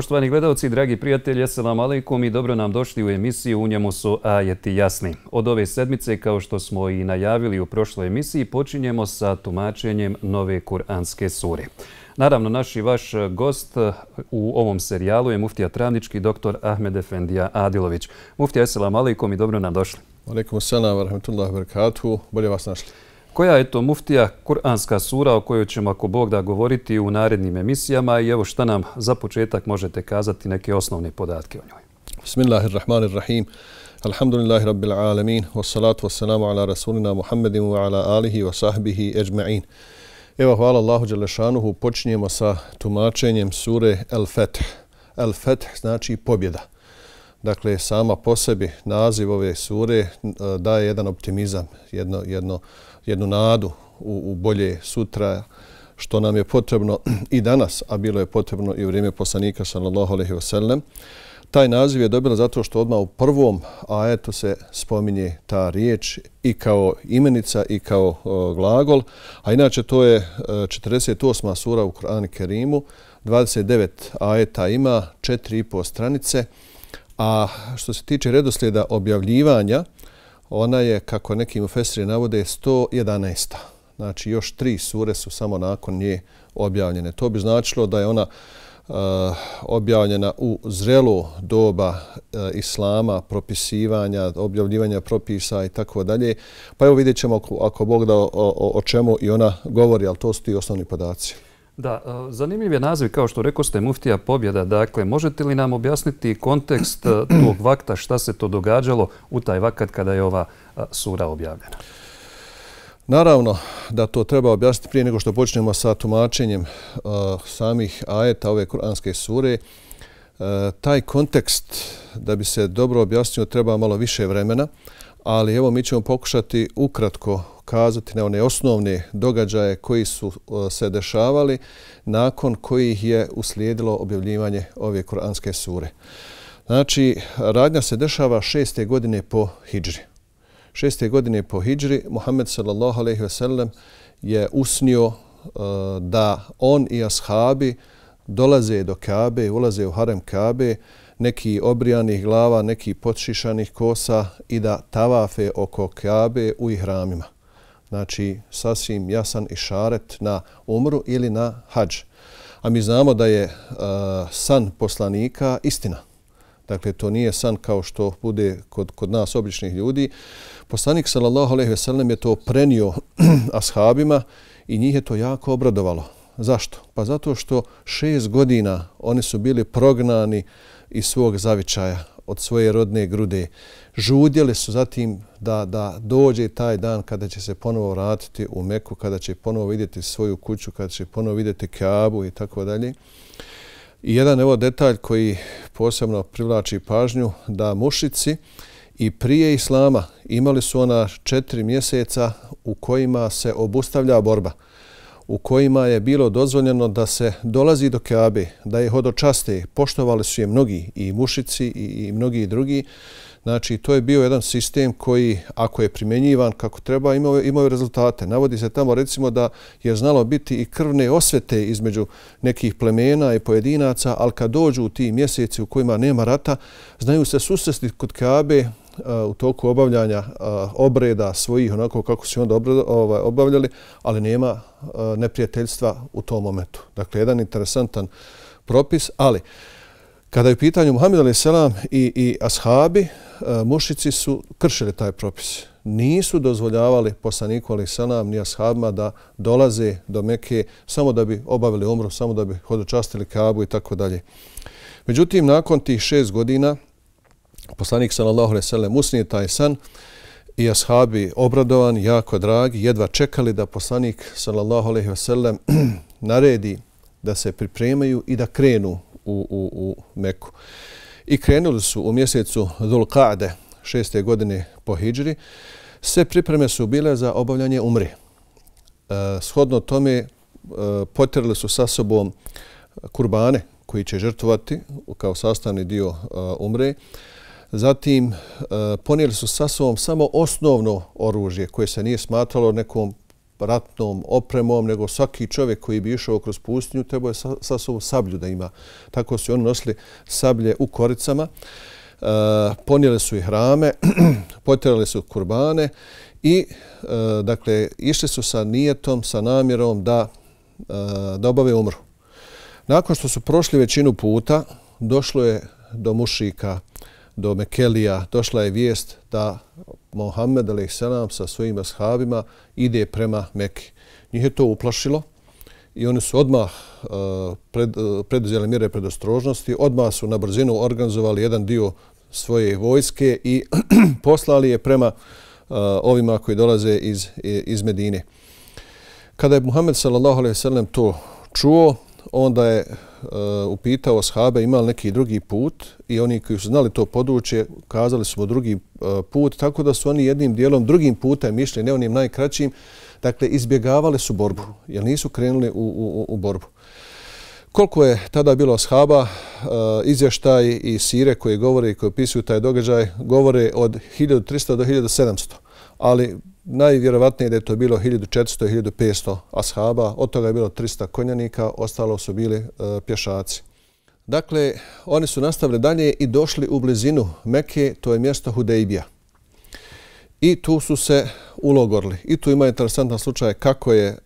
Poštovani gledalci, dragi prijatelji, assalam alaikum i dobro nam došli u emisiju U njemu su ajeti jasni. Od ove sedmice, kao što smo i najavili u prošloj emisiji, počinjemo sa tumačenjem nove kuranske sure. Naravno, naš i vaš gost u ovom serijalu je muftija Travnički, doktor Ahmed Efendija Adilović. Muftija, assalam alaikum i dobro nam došli. Alaikum assalam, rahmatullahi wabarakatuhu. Bolje vas našli koja je to muftija kuranska sura o kojoj ćemo ako Bog da govoriti u narednim emisijama i evo šta nam za početak možete kazati neke osnovne podatke o njoj. Bismillahirrahmanirrahim. Alhamdulillahi rabbil alamin. Wassalatu wassalamu ala rasulina Muhammedin wa ala alihi wa sahbihi ajma'in. Evo hvala Allahu Đelešanuhu. Počinjemo sa tumačenjem sure Al-Fetih. Al-Fetih znači pobjeda. Dakle, sama po sebi naziv ove sure eh, daje jedan optimizam, jedno, jedno jednu nadu u, u bolje sutra što nam je potrebno i danas, a bilo je potrebno i u vrijeme poslanika sallallahu alejhi ve sellem. Taj naziv je dobila zato što odmah u prvom ajetu se spominje ta riječ i kao imenica i kao o, glagol. A inače to je e, o, 48. sura u Kur'anu Kerimu, 29 ajeta ima, 4,5 stranice. A što se tiče redoslijeda objavljivanja, ona je, kako neki mufesiri navode, 111. Znači, još tri sure su samo nakon nje objavljene. To bi značilo da je ona eh, objavljena u zrelu doba eh, islama, propisivanja, objavljivanja propisa i tako dalje. Pa evo vidjet ćemo ako Bog da o, o čemu i ona govori, ali to su ti osnovni podaci. Da, e, zanimljiv je naziv, kao što rekao ste, Muftija pobjeda. Dakle, možete li nam objasniti kontekst e, tog vakta, šta se to događalo u taj vakat kada je ova e, sura objavljena? Naravno da to treba objasniti prije nego što počnemo sa tumačenjem samih ajeta ove kuranske sure. Taj kontekst da bi se dobro objasnio treba malo više vremena, ali evo mi ćemo pokušati ukratko ukazati na one osnovne događaje koji su e, se dešavali nakon kojih je uslijedilo objavljivanje ove Kur'anske sure. Znači, radnja se dešava šeste godine po Hidžri. Šeste godine po Hidžri Muhammed s.a.v. je usnio e, da on i ashabi dolaze do Kabe, ulaze u harem Kabe, neki obrijanih glava, neki potšišanih kosa i da tavafe oko Kabe u ihramima znači sasvim jasan i šaret na umru ili na hađ. A mi znamo da je san poslanika istina. Dakle, to nije san kao što bude kod, kod nas običnih ljudi. Poslanik sallallahu alaihi ve sellem je to prenio ashabima i njih je to jako obradovalo. Zašto? Pa zato što šest godina oni su bili prognani iz svog zavičaja od svoje rodne grude. Žudjeli su zatim da, da dođe taj dan kada će se ponovo vratiti u Meku, kada će ponovo vidjeti svoju kuću, kada će ponovo vidjeti Kaabu i tako dalje. I jedan evo detalj koji posebno privlači pažnju da mušici i prije islama imali su ona četiri mjeseca u kojima se obustavlja borba u kojima je bilo dozvoljeno da se dolazi do Keabe, da je hodočaste, poštovali su je mnogi i mušici i, i mnogi drugi. Znači, to je bio jedan sistem koji, ako je primjenjivan kako treba, imao, imao rezultate. Navodi se tamo, recimo, da je znalo biti i krvne osvete između nekih plemena i pojedinaca, ali kad dođu u ti mjeseci u kojima nema rata, znaju se susresti kod Keabe Eh, u toku obavljanja eh, obreda svojih onako kako su onda ovaj, obavljali, ali nema eh, neprijateljstva u tom momentu. Dakle, jedan interesantan propis, ali kada je u pitanju Muhammed a.s. i ashabi, mušici su kršili taj propis. Nisu dozvoljavali poslaniku a.s. ni ashabima da dolaze do Mekke samo da bi obavili umru, samo da bi hodočastili Kaabu dalje. Međutim, nakon tih šest godina, poslanik sallallahu alejhi ve sellem usnije taj san i ashabi obradovan jako dragi jedva čekali da poslanik sallallahu alejhi ve sellem naredi da se pripremaju i da krenu u, u, u Meku. I krenuli su u mjesecu Dhul-Qa'de, šeste godine po Hidžri. Sve pripreme su bile za obavljanje umri. E, shodno tome e, potjerali su sa sobom kurbane koji će žrtvovati kao sastavni dio e, umre. umri. Zatim, e, ponijeli su sa sobom samo osnovno oružje koje se nije smatralo nekom ratnom opremom, nego svaki čovjek koji bi išao kroz pustinju trebao je sa sobom sablju da ima. Tako su oni nosili sablje u koricama. E, ponijeli su i hrame, potjerali su kurbane i e, dakle, išli su sa nijetom, sa namjerom da, da obave umru. Nakon što su prošli većinu puta, došlo je do mušika mušika do Mekelija došla je vijest da Mohamed a.s. sa svojim ashabima ide prema Mekke. Njih je to uplašilo i oni su odmah e, e, preduzeli mire predostrožnosti, odmah su na brzinu organizovali jedan dio svoje vojske i poslali je prema e, ovima koji dolaze iz Medine. Kada je Muhammed s.a.v. to čuo, onda je e, upitao shabe imali neki drugi put i oni koji su znali to područje kazali su mu drugi e, put, tako da su oni jednim dijelom drugim putem išli, ne onim najkraćim, dakle izbjegavali su borbu, jer nisu krenuli u, u, u borbu. Koliko je tada bilo shaba, e, izvještaj i sire koje govore i koje opisuju taj događaj govore od 1300 do 1700, ali Najvjerovatnije je da je to bilo 1400-1500 ashaba, od toga je bilo 300 konjanika, ostalo su bili e, pješaci. Dakle, oni su nastavili dalje i došli u blizinu Mekke, to je mjesto Hudejbija. I tu su se ulogorili. I tu ima interesantan slučaj kako, je, e,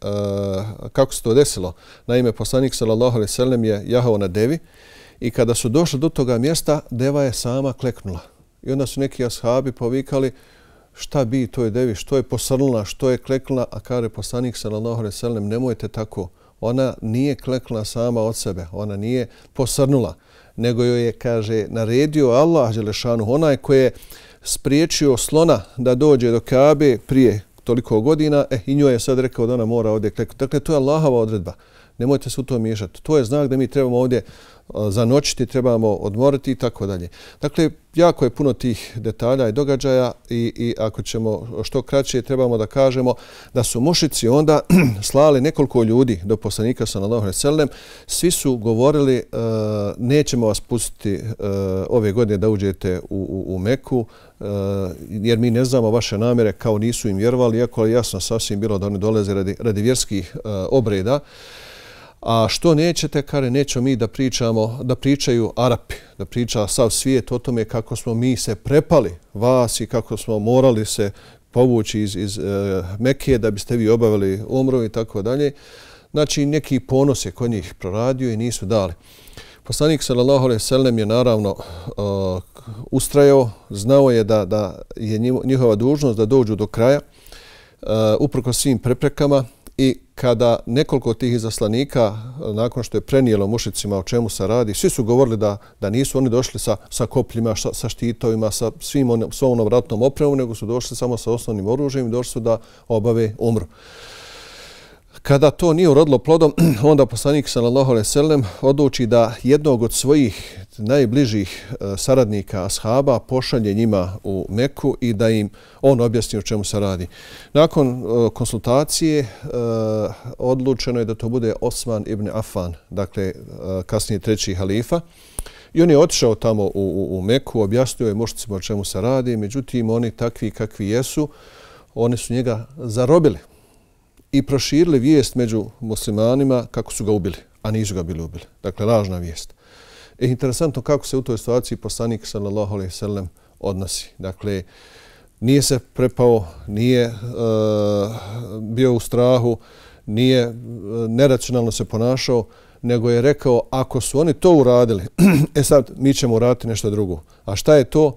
kako se to desilo. Naime, poslanik sallallahu alaihi sallam je jahao na devi i kada su došli do toga mjesta, deva je sama kleknula. I onda su neki ashabi povikali, šta bi to je devi, što je posrnula, što je kleknula, a kare poslanik sa Lanohore Selem, nemojte tako, ona nije kleknula sama od sebe, ona nije posrnula, nego joj je, kaže, naredio Allah Đelešanu, onaj koji je spriječio slona da dođe do Kabe prije toliko godina, eh, i njoj je sad rekao da ona mora ovdje kleknuti. Dakle, to je Allahova odredba nemojte se u to miješati. To je znak da mi trebamo ovdje e, zanočiti, trebamo odmoriti i tako dalje. Dakle, jako je puno tih detalja i događaja i, i ako ćemo što kraće, trebamo da kažemo da su mušici onda slali nekoliko ljudi do poslanika sa Nadohre Selem. Svi su govorili e, nećemo vas pustiti e, ove godine da uđete u, Meku jer mi ne znamo vaše namjere kao nisu im vjerovali, iako je jasno sasvim bilo da oni dolaze radi, radi vjerskih obreda. A što nećete, kare, nećemo mi da pričamo, da pričaju Arapi, da priča sav svijet o tome kako smo mi se prepali vas i kako smo morali se povući iz, iz e, Mekije da biste vi obavili umru i tako dalje. Znači, neki ponos je kod njih proradio i nisu dali. Poslanik sallallahu alejhi ve sellem je naravno uh, ustrajao, znao je da da je njihova dužnost da dođu do kraja uh, uprkos svim preprekama i kada nekoliko tih izaslanika, nakon što je prenijelo mušicima o čemu se radi, svi su govorili da, da nisu oni došli sa, sa kopljima, sa, sa štitovima, sa svim onom, svom onom ratnom opremom, nego su došli samo sa osnovnim oružjem i došli su da obave umru kada to nije urodilo plodom, onda poslanik sallallahu alejhi ve sellem odluči da jednog od svojih najbližih e, saradnika ashaba pošalje njima u Meku i da im on objasni o čemu se radi. Nakon e, konsultacije e, odlučeno je da to bude Osman ibn Affan, dakle kasnije treći halifa. I on je otišao tamo u, u, u Meku, objasnio je mušticima o čemu se radi, međutim oni takvi kakvi jesu, oni su njega zarobili i proširili vijest među muslimanima kako su ga ubili, a nisu ga bili ubili. Dakle, lažna vijest. E, interesantno kako se u toj situaciji poslanik sallallahu alaihi sallam odnosi. Dakle, nije se prepao, nije uh, bio u strahu, nije e, neracionalno se ponašao, nego je rekao, ako su oni to uradili, e sad, mi ćemo uraditi nešto drugo. A šta je to?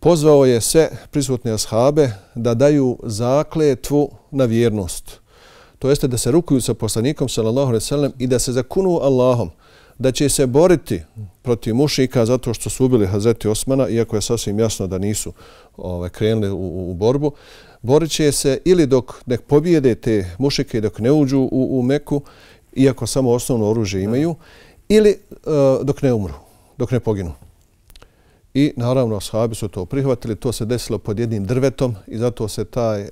Pozvao je sve prisutne ashabe da daju zakletvu na vjernost to jeste da se rukuju sa poslanikom sallallahu alejhi ve sellem i da se zakunu Allahom da će se boriti protiv mušika zato što su ubili Hazreti Osmana, iako je sasvim jasno da nisu ovaj, krenuli u, u borbu, borit će se ili dok ne pobijede te mušike i dok ne uđu u, u Meku, iako samo osnovno oružje imaju, ili uh, dok ne umru, dok ne poginu. Mm. I naravno, ashabi su to prihvatili. To se desilo pod jednim drvetom i zato se taj e, e,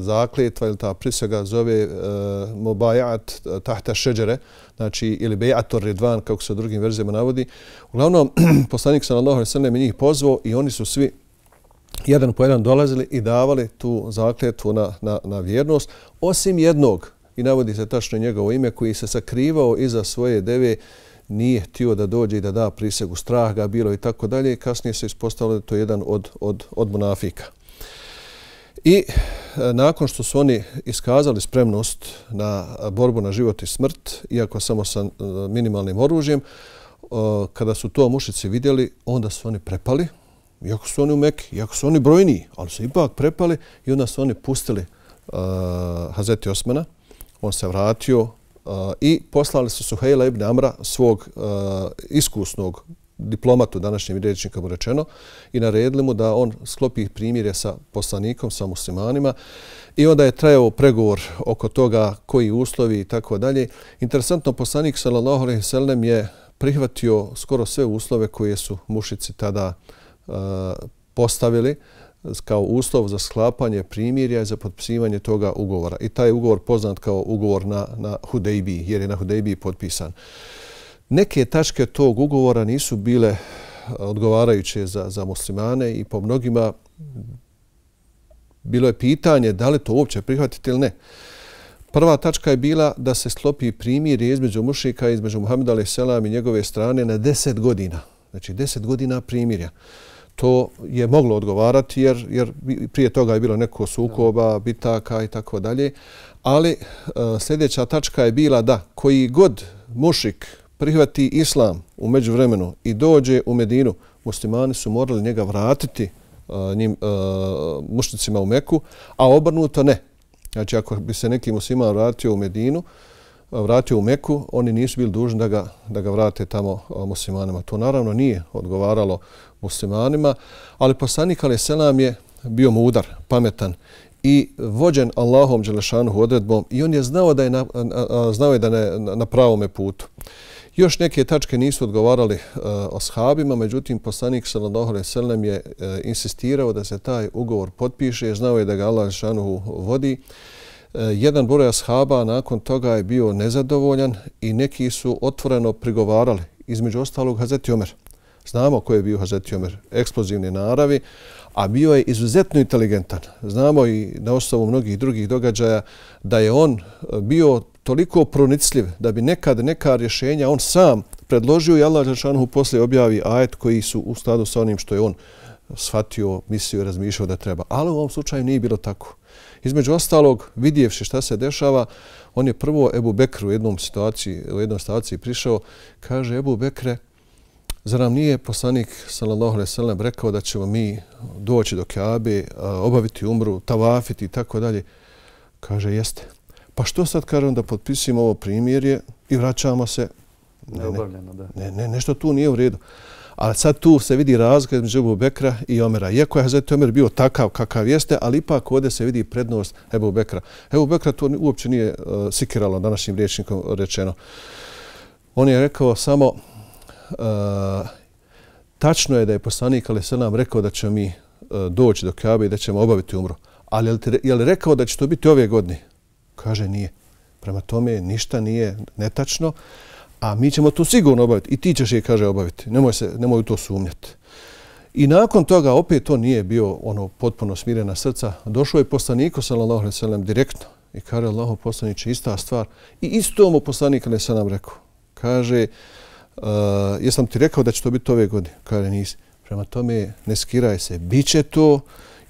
zakljetva ili ta prisega zove e, mobajat tahta šeđere, znači ili bejator redvan, kako se u drugim verzijama navodi. Uglavnom, poslanik sa Allahom srnem je njih pozvao i oni su svi jedan po jedan dolazili i davali tu zakljetvu na vjernost. Osim jednog, i navodi se tačno njegovo ime, koji se sakrivao iza svoje deve, nije htio da dođe i da da prisegu straha, bilo i tako dalje. Kasnije se ispostavilo da je to jedan od, od, od monafika. I e, nakon što su oni iskazali spremnost na borbu na život i smrt, iako samo sa e, minimalnim oružjem, e, kada su to mušici vidjeli, onda su oni prepali, iako su oni u Mekke, iako su oni brojni, ali su ipak prepali i onda su oni pustili uh, Hazreti Osmana. On se vratio, i poslali su Suhejla ibn Amra, svog e, iskusnog diplomatu današnjim rječnikom rečeno i naredili mu da on sklopi primjerje sa poslanikom, sa muslimanima i onda je trajao pregovor oko toga koji uslovi i tako dalje. Interesantno, poslanik sallallahu alaihi sallam je prihvatio skoro sve uslove koje su mušici tada e, postavili kao uslov za sklapanje primirja i za potpisivanje toga ugovora. I taj ugovor poznat kao ugovor na na Hudejbi, jer je na Hudejbi potpisan. Neke tačke tog ugovora nisu bile eh, odgovarajuće za za muslimane i po mnogima bilo je pitanje da li to uopće prihvatiti ili ne. Prva tačka je bila da se slopi primjer između mušika, između Muhammeda i njegove strane na deset godina. Znači deset godina primirja. Znači to je moglo odgovarati jer jer prije toga je bilo neko sukoba, bitaka i tako dalje. Ali eh, sljedeća tačka je bila da koji god mušik prihvati islam umeđu vremenu i dođe u Medinu, muslimani su morali njega vratiti eh, eh, mušnicima u Meku, a obrnuto ne. Znači ako bi se neki musliman vratio u Medinu, vratio u Meku, oni nisu bili dužni da ga da ga vrate tamo muslimanima. To naravno nije odgovaralo muslimanima, ali poslanik Ali Selam je bio mudar, pametan i vođen Allahom Đelešanu odredbom i on je znao da je na, znao je da ne, na pravome putu. Još neke tačke nisu odgovarali e, oshabima, međutim poslanik sallallahu alejhi ve sellem je e, insistirao da se taj ugovor potpiše, znao je da ga Allah šanu vodi. E, jedan broj ashaba nakon toga je bio nezadovoljan i neki su otvoreno prigovarali, između ostalog Hazreti Omer. Znamo ko je bio Hazreti Omer eksplozivne naravi, a bio je izuzetno inteligentan. Znamo i na osnovu mnogih drugih događaja da je on eh, bio toliko pronicljiv da bi nekad neka rješenja on sam predložio i Allah Žešanuhu poslije objavi ajet koji su u skladu sa onim što je on shvatio, mislio i razmišljao da treba. Ali u ovom slučaju nije bilo tako. Između ostalog, vidjevši šta se dešava, on je prvo Ebu Bekru u jednom situaciji, u jednom situaciji prišao, kaže Ebu Bekre, Zar nam nije poslanik sallallahu alejhi ve sellem rekao da ćemo mi doći do Kabe, obaviti umru, tavafiti i tako dalje? Kaže jeste. Pa što sad kažem da potpisimo ovo primjerje i vraćamo se? Ne, ne, ne, ne, nešto tu nije u redu. Ali sad tu se vidi razlika između Ebu Bekra i Omera. Iako je Hazreti Omer bio takav kakav jeste, ali ipak ovdje se vidi prednost Ebu Bekra. Ebu Bekra to uopće nije uh, sikiralo današnjim rječnikom rečeno. On je rekao samo, Eh, tačno je da je poslanik Ali nam rekao da ćemo mi eh, doći do Kabe i da ćemo obaviti umru. Ali je li rekao da će to biti ove godine? Kaže nije. Prema tome ništa nije netačno, a mi ćemo to sigurno obaviti. I ti ćeš je, kaže, obaviti. Nemoj, se, nemoj to sumnjati. I nakon toga opet to nije bio ono potpuno smirena srca. Došao je poslanik sallallahu alaihi sallam, direktno. I kaže, Allaho poslaniče, ista stvar. I isto mu poslanik, ali sam nam rekao. Kaže, uh, uh, jesam ti rekao da će to biti ove godine? Kada nisi. Prema tome, ne skiraj se, bit će to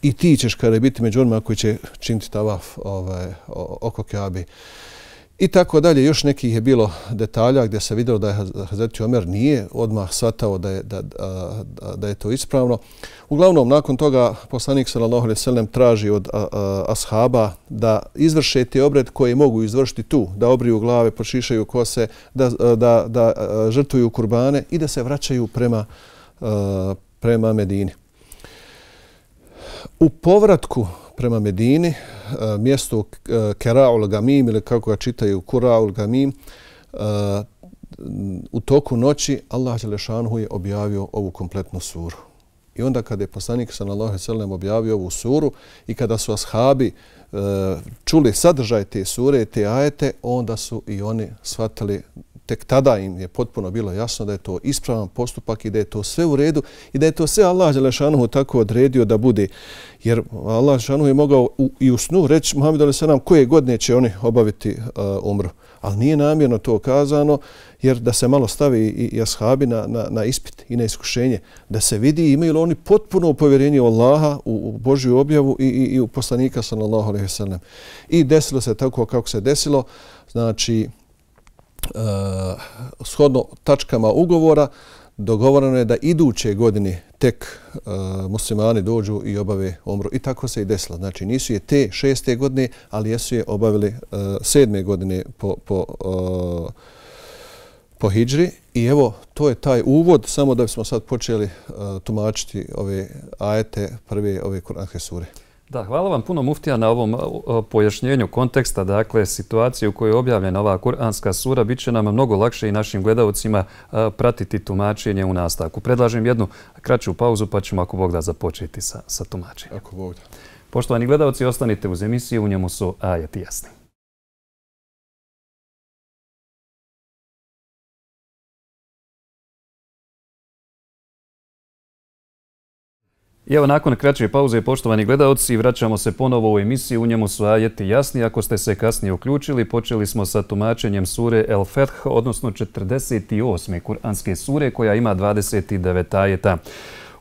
i ti ćeš kada biti među onima koji će činiti tavaf ovaj, oko Kjabi. I tako dalje, još nekih je bilo detalja gdje se vidjelo da je Hazreti Omer nije odmah shvatao da je, da, da, da je to ispravno. Uglavnom, nakon toga poslanik s.a.v. traži od a, a, ashaba da izvrše te obred koje mogu izvršiti tu, da obriju glave, počišaju kose, da, da, da žrtvuju kurbane i da se vraćaju prema, a, prema Medini. U povratku prema Medini, Eh, mjesto eh, Keraul Gamim ili kako ga čitaju Kuraul Gamim, eh, u toku noći Allah Đelešanhu je objavio ovu kompletnu suru. I onda kada je poslanik sallallahu alejhi ve sellem objavio ovu suru i kada su ashabi čuli sadržaj te sure te ajete, onda su i oni shvatili tek tada im je potpuno bilo jasno da je to ispravan postupak i da je to sve u redu i da je to sve Allah Želešanuhu tako odredio da bude. Jer Allah Želešanuhu je mogao u, i u snu reći Muhammedu Alisanam koje godine će oni obaviti uh, umru. Ali nije namjerno to kazano jer da se malo stavi i, i ashabi na, na, na ispit i na iskušenje da se vidi imaju li oni potpuno povjerenje Allaha u, u Božju objavu i, i, i u poslanika sallallahu alaihi wa sallam. I desilo se tako kako se desilo. Znači, Eh, shodno tačkama ugovora, dogovorano je da iduće godine tek eh, muslimani dođu i obave umru. I tako se i desilo. Znači nisu je te šeste godine, ali jesu je obavili eh, sedme godine po po hijđri. I evo, to je taj uvod, samo da bismo sad počeli tumačiti ove ajete prve ove kuranske sure. Da, hvala vam puno muftija na ovom pojašnjenju konteksta. Dakle, situacije u kojoj je objavljena ova kuranska sura bit će nam mnogo lakše i našim gledavcima e, pratiti tumačenje u nastavku. Predlažem jednu kraću pauzu pa ćemo, ako Bog da, započeti sa, sa tumačenjem. Ako Bog da. Poštovani gledavci, ostanite uz emisiju. U njemu su ajeti jasni. I evo nakon kraće pauze, poštovani gledalci, vraćamo se ponovo u emisiju U njemu su ajeti jasni. Ako ste se kasnije uključili, počeli smo sa tumačenjem sure El Feth, odnosno 48. kuranske sure koja ima 29 ajeta.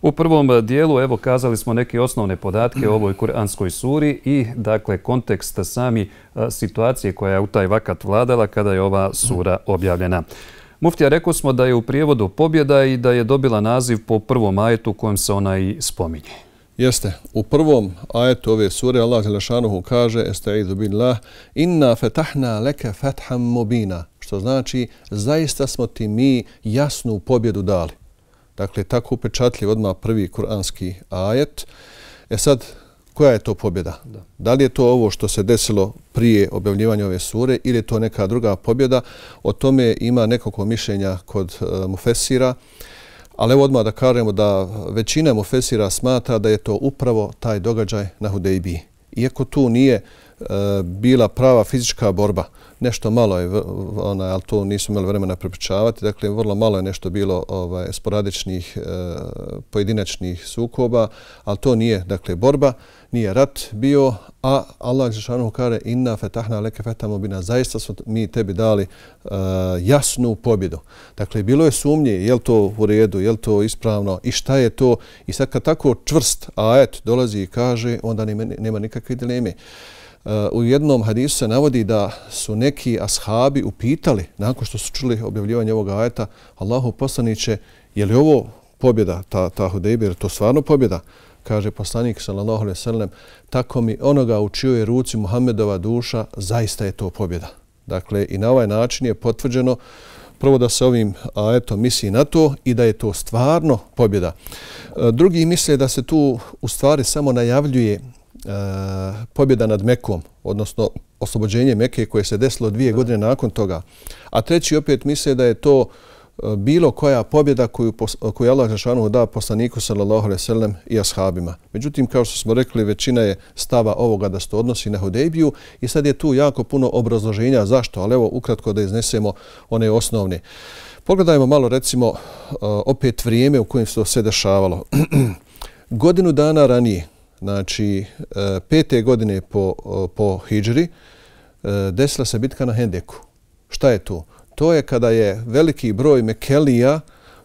U prvom dijelu evo kazali smo neke osnovne podatke o ovoj kuranskoj suri i dakle kontekst sami situacije koja je u taj vakat vladala kada je ova sura objavljena. Muftija, rekao smo da je u prijevodu pobjeda i da je dobila naziv po prvom ajetu kojem se ona i spominje. Jeste, u prvom ajetu ove sure Allah Jelešanuhu kaže Estaidu billah, inna fetahna leke fetham mobina, što znači zaista smo ti mi jasnu pobjedu dali. Dakle, tako upečatljiv odmah prvi kuranski ajet. E sad, koja je to pobjeda? Da. da li je to ovo što se desilo prije objavljivanja ove sure ili je to neka druga pobjeda? O tome ima nekoliko mišljenja kod e, mufesira, ali evo odmah da kažemo da većina mufesira smatra da je to upravo taj događaj na Hudejbiji. Iako tu nije e, bila prava fizička borba, nešto malo je, ali to nisu imali vremena prepričavati, dakle, vrlo malo je nešto bilo ovaj, sporadičnih e, pojedinačnih sukoba, ali to nije, dakle, borba, nije rat bio, a Allah je Žešanu kare, inna fetahna leke fetamo bina, zaista smo mi tebi dali e, jasnu pobjedu. Dakle, bilo je sumnje, je li to u redu, je li to ispravno i šta je to? I sad kad tako čvrst ajet dolazi i kaže, onda nema nikakve dileme. Eh, u jednom hadisu se navodi da su neki ashabi upitali, nakon što su čuli objavljivanje ovog ajeta, Allahu poslaniće, je li ovo pobjeda, ta, ta hudebi, je to stvarno pobjeda? Kaže poslanik, sallallahu alaihi sallam, tako mi onoga u čio je ruci Muhammedova duša, zaista je to pobjeda. Dakle, i na ovaj način je potvrđeno prvo da se ovim ajetom misli na to i da je to stvarno pobjeda. Eh, drugi misle da se tu u stvari samo najavljuje E, pobjeda nad Mekom, odnosno oslobođenje Meke koje se desilo dvije godine nakon toga, a treći opet misle da je to e, bilo koja pobjeda koju koju Allah Žešanu da poslaniku sallallahu alaihi sallam i ashabima. Međutim, kao što smo rekli, većina je stava ovoga da se odnosi na Hudejbiju i sad je tu jako puno obrazloženja zašto, ali evo ukratko da iznesemo one osnovne. Pogledajmo malo recimo e, opet vrijeme u kojem se to sve dešavalo. Godinu dana ranije, znači e, pete godine po po Hidžri, e, desila se bitka na Hendeku. Šta je to? To je kada je veliki broj Mekelija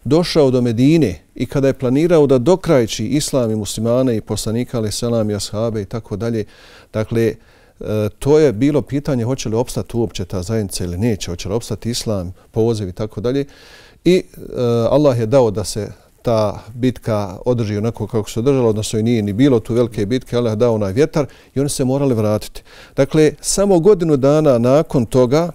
došao do Medine i kada je planirao da dokrajči islam i muslimane i ali selam i ashaabe i tako dalje. Dakle, e, to je bilo pitanje hoće li opstati uopće ta zajednica ili neće, hoće li opstati islam, povoziv i tako dalje. I Allah je dao da se ta bitka održi onako kako se održala, odnosno i nije ni bilo tu velike bitke, ali dao onaj vjetar i oni se morali vratiti. Dakle, samo godinu dana nakon toga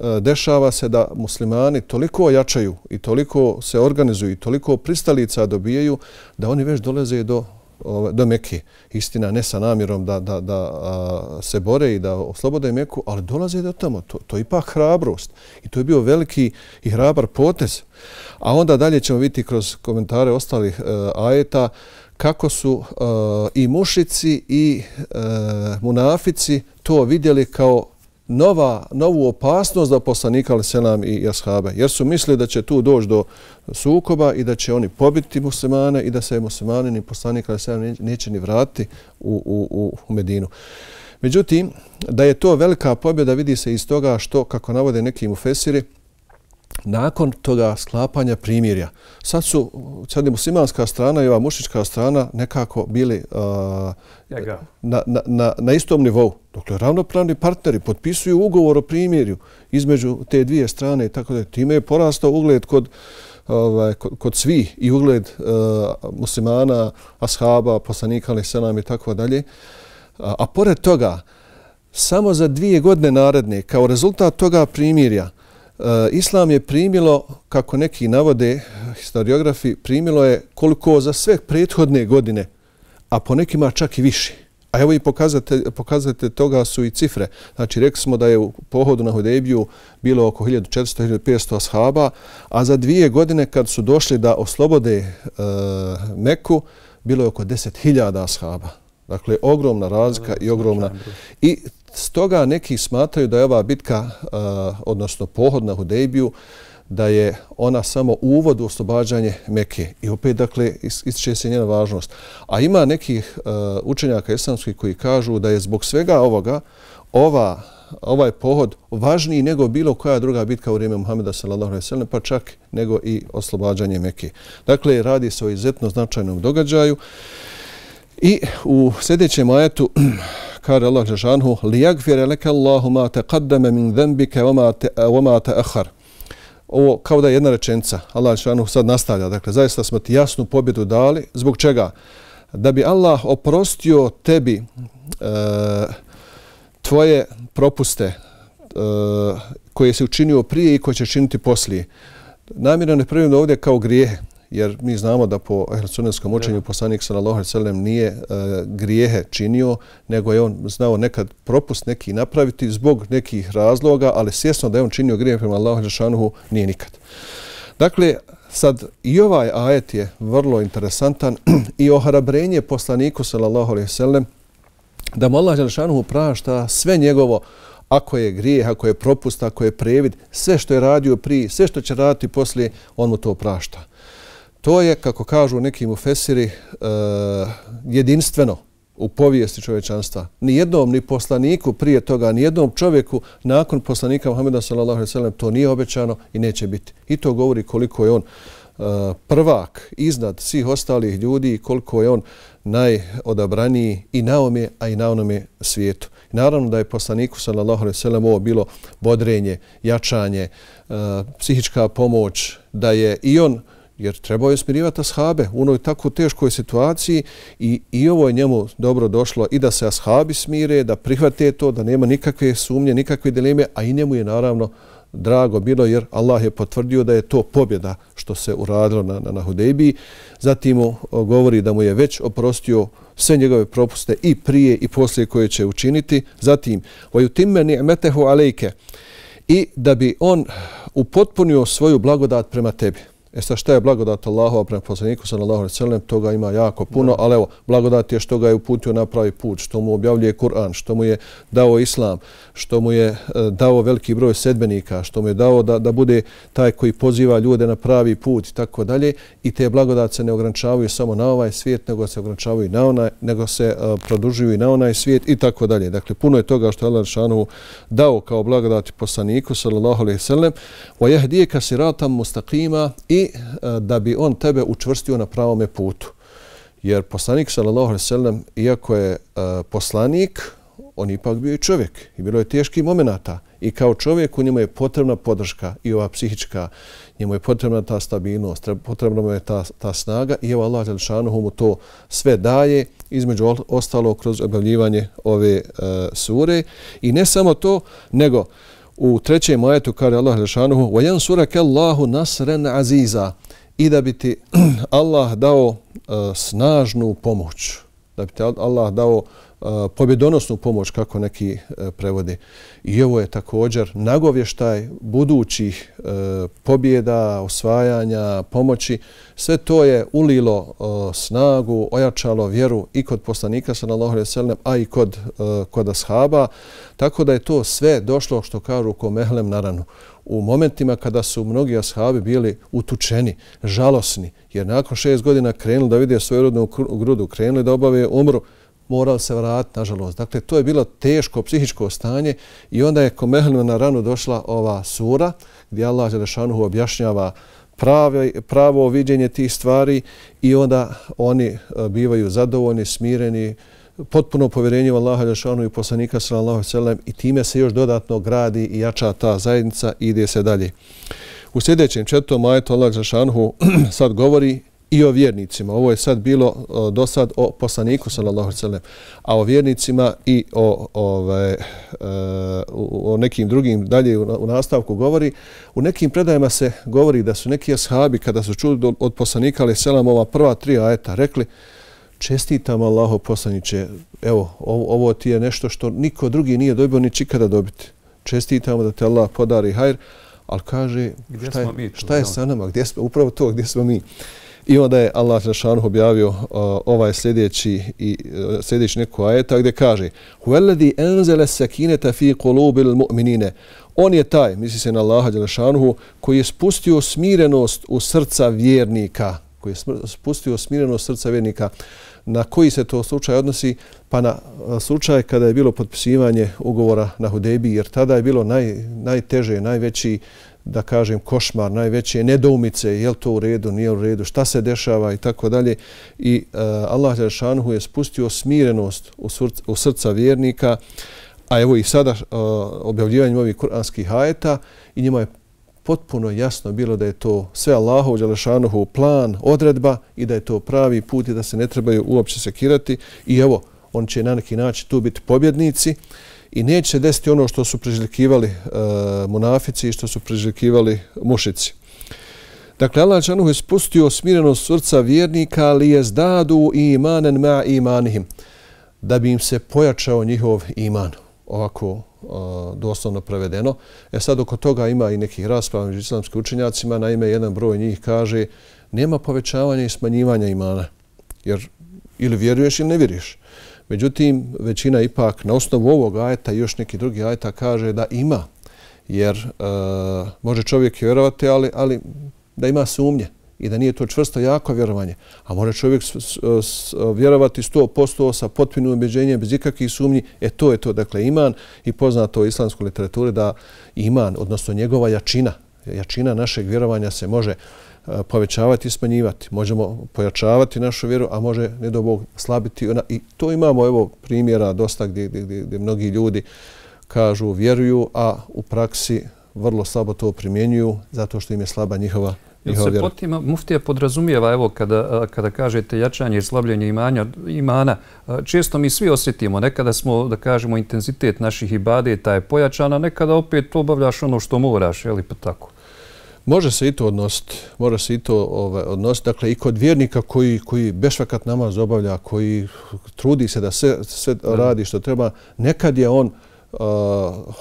e, dešava se da muslimani toliko ojačaju i toliko se organizuju i toliko pristalica dobijaju da oni već dolaze do Ovaj, do Mekke. Istina, ne sa namjerom da, da, da a, se bore i da oslobode Mekku, ali dolaze do tamo. To, to je ipak hrabrost. I to je bio veliki i hrabar potez. A onda dalje ćemo vidjeti kroz komentare ostalih e, ajeta kako su e, i mušici i e, munafici to vidjeli kao nova, novu opasnost da poslanikali se nam i jashabe. Jer su mislili da će tu doći do sukoba i da će oni pobiti muslimane i da se muslimani ni poslanikali se nam neće ni vratiti u Medinu. Međutim, da je to velika pobjeda vidi se iz toga što, kako navode neki mufesiri, nakon toga sklapanja primirja. Sad su, sad muslimanska strana i ova mušička strana nekako bili uh, na, na, na, na istom nivou. Dakle, ravnopravni partneri potpisuju ugovor o primirju između te dvije strane i tako da time porastao ugled kod ovaj, kod, kod svih i ugled uh, muslimana, ashaba, poslanika, ali se nam i tako dalje. A, a pored toga, samo za dvije godine naredne, kao rezultat toga primirja, Eh, Islam je primilo, kako neki navode historiografi, primilo je koliko za sve prethodne godine, a po nekima čak i više. A evo i pokazate pokazate toga su i cifre. Znači, rekli smo da je u pohodu na Hudebiju bilo oko 1400-1500 ashaba, a za dvije godine kad su došli da oslobode eh, Meku, bilo je oko 10.000 ashaba. Dakle, ogromna razlika i ogromna... I Stoga neki smatraju da je ova bitka, odnosno pohod na Hudejbiju, da je ona samo uvod u oslobađanje Mekke. I opet, dakle, ističe se njena važnost. A ima nekih učenjaka islamskih koji kažu da je zbog svega ovoga ova ovaj pohod važniji nego bilo koja druga bitka u vrijeme Muhameda sallallahu alejhi ve sellem pa čak nego i oslobađanje Mekke. Dakle radi se o izuzetno značajnom događaju. Uh, I u sljedećem ajetu kaže Allah Žešanhu لِيَغْفِرَ لَكَ اللَّهُ مَا تَقَدَّمَ مِنْ ذَنْبِكَ وَمَا تَأَخَرَ Ovo kao da je jedna rečenica. Allah Žešanhu sad nastavlja. Dakle, zaista smo ti jasnu pobjedu dali. Zbog čega? Da bi Allah oprostio tebi e, tvoje propuste e, koje si učinio prije i koje će činiti poslije. Namjerno ne prvim ovdje kao grijehe jer mi znamo da po ehlacionetskom učenju poslanik sallallahu alaihi sallam nije e, grijehe činio, nego je on znao nekad propust neki napraviti zbog nekih razloga, ali svjesno da je on činio grijehe prema Allahu alaihi nije nikad. Dakle, sad i ovaj ajet je vrlo interesantan i oharabrenje poslaniku sallallahu alaihi sallam da mu Allah Đelšanuhu prašta sve njegovo ako je grijeh, ako je propust, ako je previd, sve što je radio pri, sve što će raditi poslije, on mu to prašta. To je, kako kažu neki mu fesiri, eh, jedinstveno u povijesti čovečanstva. Nijednom ni poslaniku prije toga, nijednom čovjeku nakon poslanika Muhammeda s.a.v. to nije obećano i neće biti. I to govori koliko je on eh, prvak iznad svih ostalih ljudi i koliko je on najodabraniji i na ome, a i na onome svijetu. Naravno da je poslaniku sallallahu alaihi sallam ovo bilo bodrenje, jačanje, eh, psihička pomoć, da je i on jer trebao je smirivati ashabe u onoj tako teškoj situaciji i, i ovo je njemu dobro došlo i da se ashabi smire, da prihvate to, da nema nikakve sumnje, nikakve dileme, a i njemu je naravno drago bilo jer Allah je potvrdio da je to pobjeda što se uradilo na, na, na Hudebiji. Zatim mu govori da mu je već oprostio sve njegove propuste i prije i poslije koje će učiniti. Zatim, vajutimme ni'metehu alejke i da bi on upotpunio svoju blagodat prema tebi. E sad šta je blagodat Allahova prema poslaniku sa Allahom i Selem, toga ima jako puno, ali evo, blagodat je što ga je uputio na pravi put, što mu objavljuje Kur'an, što mu je dao Islam, što mu je e, dao veliki broj sedbenika, što mu je dao da, da bude taj koji poziva ljude na pravi put i tako dalje. I te blagodat se ne ograničavaju samo na ovaj svijet, nego se ograničavaju na onaj, nego se e, produžuju i na onaj svijet i tako dalje. Dakle, puno je toga što je Allah Šanu dao kao blagodat poslaniku sa Allahom i Selem. Wa jahdijeka siratam mustaqima i Eh, da bi on tebe učvrstio na pravome putu. Jer poslanik sallallahu alejhi ve iako je eh, poslanik, on ipak bio i čovjek i bilo je teških momenata i kao čovjeku njemu je potrebna podrška i ova psihička, njemu je potrebna ta stabilnost, potrebna mu je ta, ta snaga i evo Allah Đelšanuhu mu to sve daje između ostalo kroz objavljivanje ove e, sure i ne samo to, nego e, u trećem ajetu kaže Allah Lešanuhu وَيَنْسُرَكَ اللَّهُ nasran aziza i da bi ti Allah dao uh, snažnu pomoć. Da bi ti Allah dao uh, pobjedonosnu pomoć, kako neki e, prevodi. I ovo je također nagovještaj budućih e, pobjeda, osvajanja, pomoći. Sve to je ulilo e, snagu, ojačalo vjeru i kod poslanika sa nalohre selnem, a i kod ashaba. Tako da je to sve došlo, što kažu, ko mehlem naranu. U momentima kada su mnogi ashabi bili utučeni, žalosni, jer nakon šest godina krenuli da vidio svoju rodnu grudu, krenuli da obave umru, morao se vratiti, nažalost. Dakle, to je bilo teško psihičko stanje i onda je komehljeno na ranu došla ova sura gdje Allah Želešanuhu objašnjava pravo, pravo viđenje tih stvari i onda oni e, bivaju zadovoljni, smireni, potpuno povjerenje u Allaha Ljašanu i poslanika sallallahu sallam i time se još dodatno gradi i jača ta zajednica i ide se dalje. U sljedećem četvrtom majetu Allah Ljašanu sad govori i o vjernicima. Ovo je sad bilo do sad o poslaniku, sallallahu a o vjernicima i o ovaj, e, o, nekim drugim dalje u nastavku govori. U nekim predajama se govori da su neki ashabi, kada su čuli od poslanika, ali selam ova prva tri ajeta, rekli čestitam Allaho poslaniće, evo, ovo ovo ti je nešto što niko drugi nije dobio ni čikada dobiti. Čestitamo da te Allah podari hajr, ali kaže, šta je šta je sa nama, gdje smo upravo to, Gdje smo mi? I onda je Allah Lešanu objavio uh, ovaj sljedeći, i, uh, sljedeći neko ajeta gdje kaže Hveledi enzele sekineta fi kolubil mu'minine On je taj, misli se na Allaha Đelešanuhu, koji je spustio smirenost u srca vjernika. Koji je spustio smirenost srca vjernika. Na koji se to slučaj odnosi? Pa na slučaj kada je bilo potpisivanje ugovora na Hudebi, jer tada je bilo naj, najteže, najveći, da kažem, košmar najveće, nedoumice, je li to u redu, nije u redu, šta se dešava i tako dalje. I e, Allah Đeršanhu je spustio smirenost u, srca, vjernika, a evo i sada uh, objavljivanjem ovih kuranskih hajeta i njima je potpuno jasno bilo da je to sve Allahov Đelešanuhu plan, odredba i da je to pravi put i da se ne trebaju uopće sekirati. I evo, on će na neki način tu biti pobjednici i neće se desiti ono što su priželjkivali e, monafici i što su priželjkivali mušici. Dakle, Allah Čanuhu je spustio smirenost srca vjernika, ali je zdadu imanen ma imanihim, da bi im se pojačao njihov iman. Ovako e, doslovno prevedeno. E sad, oko toga ima i nekih rasprava među islamskim učenjacima. Naime, jedan broj njih kaže nema povećavanja i smanjivanja imana. Jer ili vjeruješ ili ne vjeruješ. Međutim, većina ipak na osnovu ovog ajeta i još neki drugi ajeta kaže da ima, jer e, može čovjek vjerovati, ali da ima sumnje i da nije to čvrsto jako vjerovanje. A može čovjek vjerovati 100% sa potpunim objeđenjem bez ikakvih sumnji. E to je to, dakle, iman i poznato u islamskoj literaturi da iman, odnosno njegova jačina, jačina našeg vjerovanja se može vjerovati povećavati i smanjivati. Možemo pojačavati našu vjeru, a može, ne do Bog, slabiti. I to imamo evo, primjera dosta gdje, gdje, gdje, gdje mnogi ljudi kažu vjeruju, a u praksi vrlo slabo to primjenjuju zato što im je slaba njihova Se potima, muftija podrazumijeva, evo, kada, kada kažete jačanje i slabljenje imanja, imana, često mi svi osjetimo, nekada smo, da kažemo, intenzitet naših ibadeta je pojačana, nekada opet obavljaš ono što moraš, je li pa tako? Može se i to odnositi. Može se i to ovaj, odnositi. Dakle, i kod vjernika koji bešvakat namaz obavlja, koji trudi se da sve radi što treba, nekad je on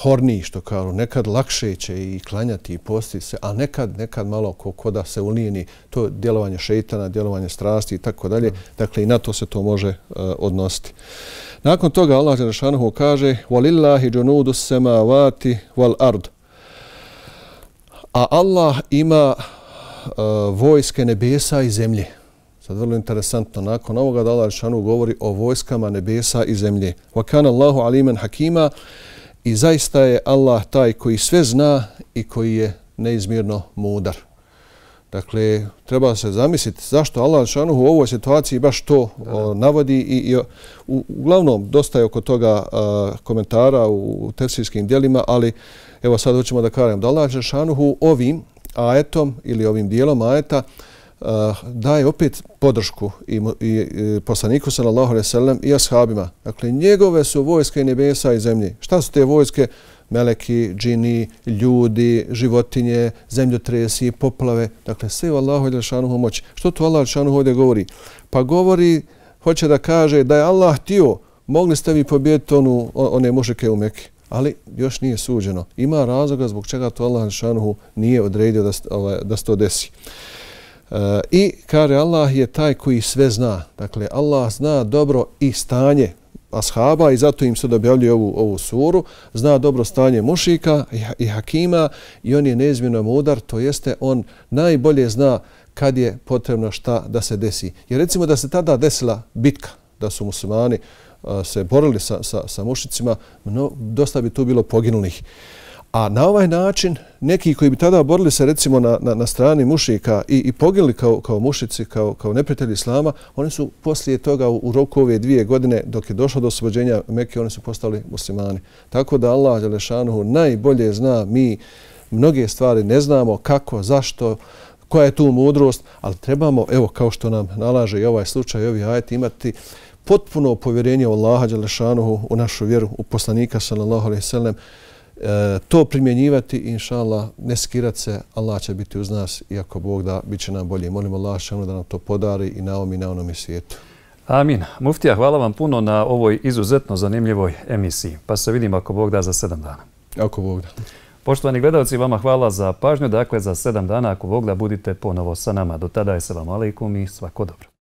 horniji, što kao, nekad lakše će i klanjati i posti se, a nekad, nekad malo da se ulijeni to djelovanje šeitana, djelovanje strasti i tako dalje. Dakle, i na to se to može odnositi. Nakon toga Allah Jerašanuhu kaže وَلِلَّهِ جُنُودُ السَّمَاوَاتِ وَالْأَرْضُ a Allah ima e, vojske nebesa i zemlje. Sad vrlo interesantno, nakon ovoga da Allah Rešanu govori o vojskama nebesa i zemlje. Wa kana Allahu aliman hakima i zaista je Allah taj koji sve zna i koji je neizmjerno mudar. Dakle, treba se zamisliti zašto Allah Šanuhu u ovoj situaciji baš to navodi i i u, uglavnom dosta je oko toga komentara u tefsirskim dijelima, ali evo sad hoćemo da kažem da Allah Šanuhu ovim ajetom ili ovim dijelom ajeta daje opet podršku i i, poslaniku sallallahu alaihi sallam i ashabima. Dakle, njegove su vojske nebesa i zemlje. Šta su te Vojske meleki, džini, ljudi, životinje, zemljotresi, poplave. Dakle, sve je Allah hodila šanuhu moć. Što to Allah šanuhu ovdje govori? Pa govori, hoće da kaže da je Allah htio, mogli ste vi pobijeti onu, one mušike u Mekke. Ali još nije suđeno. Ima razloga zbog čega to Allah šanuhu nije odredio da, ovaj, da se to desi. E, I kaže Allah je taj koji sve zna. Dakle, Allah zna dobro i stanje ashaba i zato im se dobjavljaju ovu, ovu suru. Zna dobro stanje mušika i, i hakima i on je neizmjeno mudar, to jeste on najbolje zna kad je potrebno šta da se desi. Jer recimo da se tada desila bitka, da su muslimani a, se borili sa, sa, sa mušicima, no, dosta bi tu bilo poginulih. A na ovaj način neki koji bi tada borili se recimo na, na, na strani mušika i, i pogili kao, kao mušici, kao, kao neprijatelji islama, oni su poslije toga u, u roku ove dvije godine dok je došlo do oslobođenja Mekke, oni su postali muslimani. Tako da Allah Đelešanuhu najbolje zna mi mnoge stvari, ne znamo kako, zašto, koja je tu mudrost, ali trebamo, evo kao što nam nalaže i ovaj slučaj i ovi ajeti, imati potpuno povjerenje u Allaha Đelešanuhu, u našu vjeru, u poslanika sallallahu alaihi sallam, E, to primjenjivati, inša Allah, ne skirat se, Allah će biti uz nas, iako Bog da, bit će nam bolje. Molim Allah što da nam to podari i na ovom i na onom svijetu. Amin. Muftija, hvala vam puno na ovoj izuzetno zanimljivoj emisiji. Pa se vidim ako Bog da za sedam dana. Ako Bog da. Poštovani gledalci, vama hvala za pažnju. Dakle, za sedam dana, ako Bog da, budite ponovo sa nama. Do tada je se vam alaikum i svako dobro.